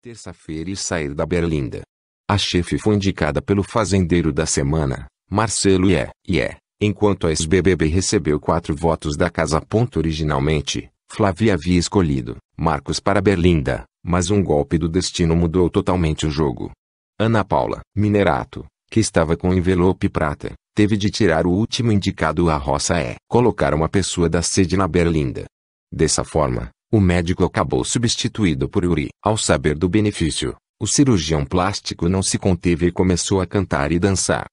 terça-feira e sair da berlinda. A chefe foi indicada pelo fazendeiro da semana, Marcelo Ié, Ié, enquanto a ex-BBB recebeu quatro votos da casa. Originalmente, Flávia havia escolhido Marcos para Berlinda, mas um golpe do destino mudou totalmente o jogo. Ana Paula Minerato, que estava com envelope prata, teve de tirar o último indicado à roça é colocar uma pessoa da sede na Berlinda. Dessa forma, o médico acabou substituído por Yuri. Ao saber do benefício, o cirurgião plástico não se conteve e começou a cantar e dançar.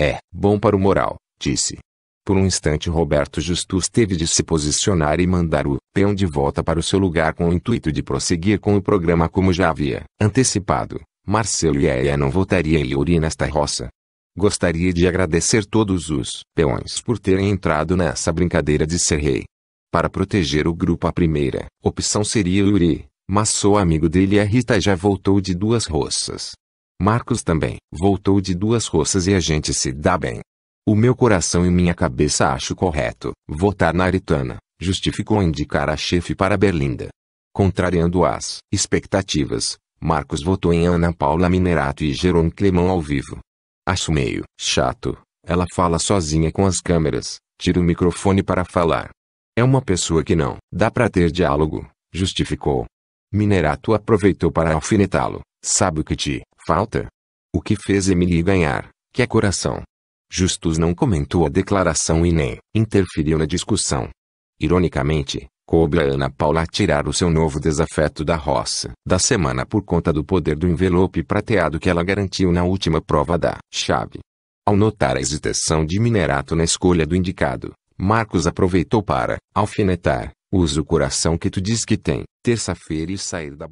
É bom para o moral, disse. Por um instante Roberto Justus teve de se posicionar e mandar o peão de volta para o seu lugar com o intuito de prosseguir com o programa como já havia antecipado. Marcelo e Aéia não voltariam em Yuri nesta roça. Gostaria de agradecer todos os peões por terem entrado nessa brincadeira de ser rei. Para proteger o grupo a primeira opção seria Yuri, mas sou amigo dele e a Rita já voltou de duas roças. Marcos também voltou de duas roças e a gente se dá bem. O meu coração e minha cabeça acho correto votar na Aritana, justificou indicar a chefe para Berlinda. Contrariando as expectativas, Marcos votou em Ana Paula Minerato e Jerome Clemão ao vivo. Acho meio chato, ela fala sozinha com as câmeras, tira o microfone para falar, é uma pessoa que não dá para ter diálogo, justificou. Minerato aproveitou para alfinetá-lo. Sabe o que te falta? O que fez Emily ganhar, que é coração. Justus não comentou a declaração e nem interferiu na discussão. Ironicamente, coube a Ana Paula tirar o seu novo desafeto da roça da semana por conta do poder do envelope prateado que ela garantiu na última prova da chave. Ao notar a hesitação de Minerato na escolha do indicado, Marcos aproveitou para alfinetar, usa o coração que tu diz que tem, terça-feira e sair da